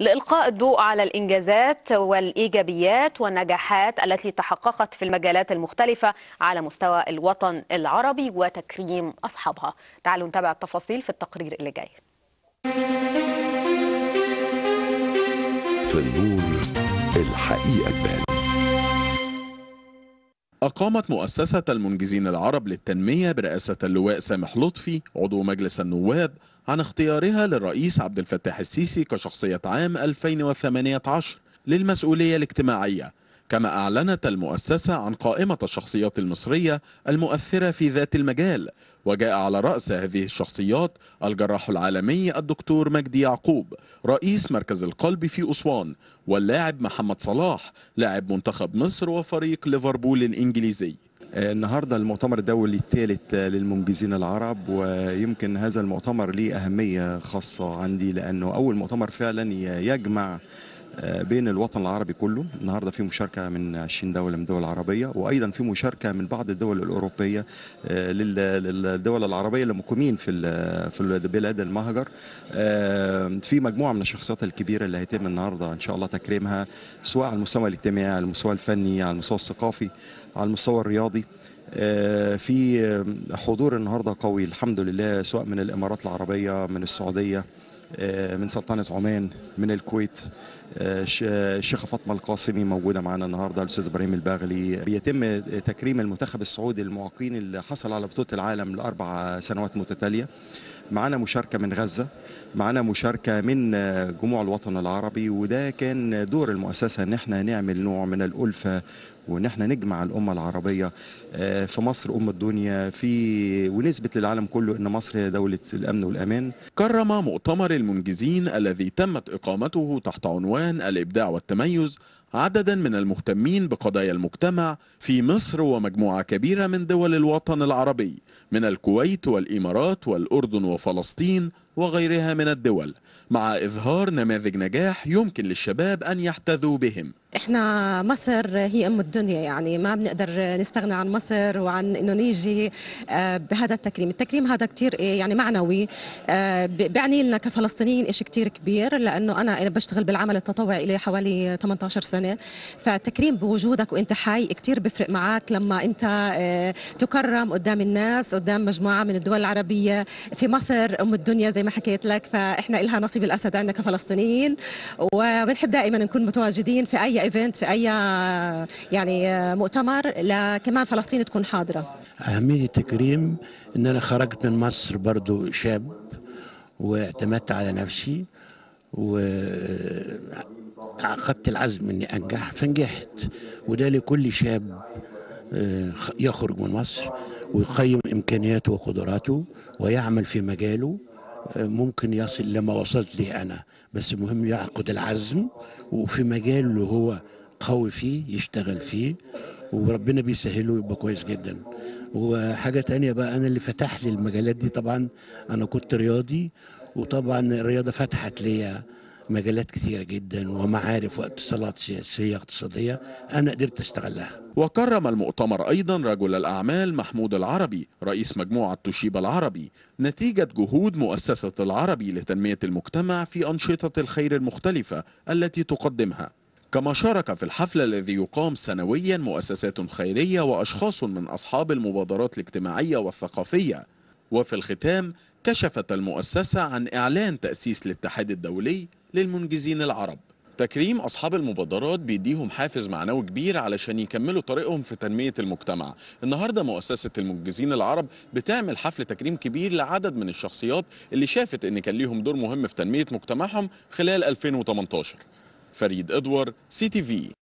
لإلقاء الضوء على الإنجازات والإيجابيات والنجاحات التي تحققت في المجالات المختلفة على مستوى الوطن العربي وتكريم أصحابها تعالوا نتابع التفاصيل في التقرير اللي جاي في النور الحقيقة البال. أقامت مؤسسة المنجزين العرب للتنمية برئاسة اللواء سامح لطفي عضو مجلس النواب عن اختيارها للرئيس عبد الفتاح السيسي كشخصية عام 2018 للمسؤولية الاجتماعية كما أعلنت المؤسسة عن قائمة الشخصيات المصرية المؤثرة في ذات المجال وجاء على رأس هذه الشخصيات الجراح العالمي الدكتور مجدي يعقوب رئيس مركز القلب في أسوان واللاعب محمد صلاح لاعب منتخب مصر وفريق ليفربول الإنجليزي النهارده المؤتمر الدولي الثالث للمنجزين العرب ويمكن هذا المؤتمر ليه اهميه خاصه عندي لانه اول مؤتمر فعلا يجمع آه، بين الوطن العربي كله النهارده في مشاركه من 20 دوله من الدول العربيه وايضا في مشاركه من بعض الدول الاوروبيه آه، للدول العربيه المقيمين في في بلاد المهجر آه، في مجموعه من الشخصيات الكبيره اللي هيتم النهارده ان شاء الله تكريمها سواء على المستوى الاجتماعي على المستوى الفني على المستوى الثقافي على المستوى الرياضي في حضور النهارده قوي الحمد لله سواء من الامارات العربيه من السعوديه آه، من سلطنة عمان من الكويت آه، الشيخة فاطمة القاسمي موجودة معانا النهاردة الأستاذ إبراهيم الباغلي بيتم تكريم المنتخب السعودي المعاقين اللي حصل على بطولة العالم لأربع سنوات متتالية معانا مشاركة من غزة معانا مشاركة من آه، جموع الوطن العربي وده كان دور المؤسسة ان احنا نعمل نوع من الألفة وان احنا نجمع الامه العربيه آه، في مصر ام الدنيا في ونثبت للعالم كله ان مصر هي دوله الامن والامان. كرم مؤتمر المنجزين الذي تمت اقامته تحت عنوان الابداع والتميز عددا من المهتمين بقضايا المجتمع في مصر ومجموعة كبيرة من دول الوطن العربي من الكويت والإمارات والأردن وفلسطين وغيرها من الدول مع إظهار نماذج نجاح يمكن للشباب أن يحتذوا بهم احنا مصر هي ام الدنيا يعني ما بنقدر نستغنى عن مصر وعن انه آه، نيجي بهذا التكريم التكريم هذا كتير إيه، يعني معنوي آه، بيعني لنا كفلسطينيين شيء كتير كبير لانه انا بشتغل بالعمل التطوعي لحوالي حوالي 18 سنه السنه فالتكريم بوجودك وانت حي كثير بفرق معك لما انت آه، تكرم قدام الناس قدام مجموعه من الدول العربيه في مصر ام الدنيا زي ما حكيت لك فاحنا لها نصيب الاسد عندنا كفلسطينيين وبنحب دائما نكون متواجدين في اي ايفنت في اي آه، يعني آه، مؤتمر لكمان فلسطين تكون حاضره اهميه التكريم ان انا خرجت من مصر برضو شاب واعتمدت على نفسي و عقدت العزم اني انجح فنجحت وده لكل شاب آه، يخرج من مصر ويقيم امكانياته وقدراته ويعمل في مجاله آه، ممكن يصل لما وصلت لي انا بس المهم يعقد العزم وفي مجاله اللي هو قوي فيه يشتغل فيه وربنا بيسهله يبقى كويس جدا وحاجة تانية بقى أنا اللي فتح لي المجالات دي طبعا أنا كنت رياضي وطبعا الرياضة فتحت ليا مجالات كثيرة جدا ومعارف واتصالات سياسية اقتصادية أنا قدرت أستغلها وكرم المؤتمر أيضا رجل الأعمال محمود العربي رئيس مجموعة توشيبا العربي نتيجة جهود مؤسسة العربي لتنمية المجتمع في أنشطة الخير المختلفة التي تقدمها كما شارك في الحفل الذي يقام سنويا مؤسسات خيرية وأشخاص من أصحاب المبادرات الاجتماعية والثقافية وفي الختام كشفت المؤسسة عن إعلان تأسيس الاتحاد الدولي للمنجزين العرب تكريم أصحاب المبادرات بيديهم حافز معنوي كبير علشان يكملوا طريقهم في تنمية المجتمع النهاردة مؤسسة المنجزين العرب بتعمل حفل تكريم كبير لعدد من الشخصيات اللي شافت إن كان ليهم دور مهم في تنمية مجتمعهم خلال 2018 فريد إدوار سي تي في